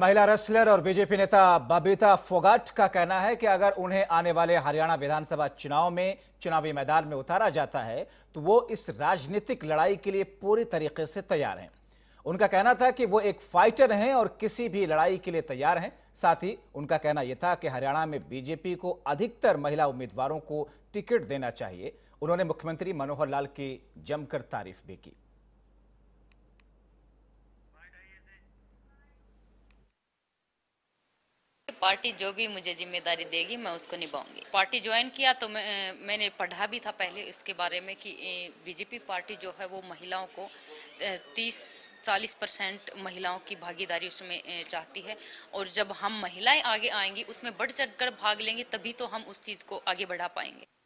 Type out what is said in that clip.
महिला रेसलर और बीजेपी नेता बबीता फोगाट का कहना है कि अगर उन्हें आने वाले हरियाणा विधानसभा चुनाव में चुनावी मैदान में उतारा जाता है तो वो इस राजनीतिक लड़ाई के लिए पूरी तरीके से तैयार हैं उनका कहना था कि वो एक फाइटर हैं और किसी भी लड़ाई के लिए तैयार हैं साथ ही उनका कहना यह था कि हरियाणा में बीजेपी को अधिकतर महिला उम्मीदवारों को टिकट देना चाहिए उन्होंने मुख्यमंत्री मनोहर लाल की जमकर तारीफ भी की पार्टी जो भी मुझे जिम्मेदारी देगी मैं उसको निभाऊंगी पार्टी ज्वाइन किया तो मैं मैंने पढ़ा भी था पहले इसके बारे में कि बीजेपी पार्टी जो है वो महिलाओं को तीस चालीस परसेंट महिलाओं की भागीदारी उसमें चाहती है और जब हम महिलाएं आगे आएंगी उसमें बढ़ चढ़ कर भाग लेंगे तभी तो हम उस चीज़ को आगे बढ़ा पाएंगे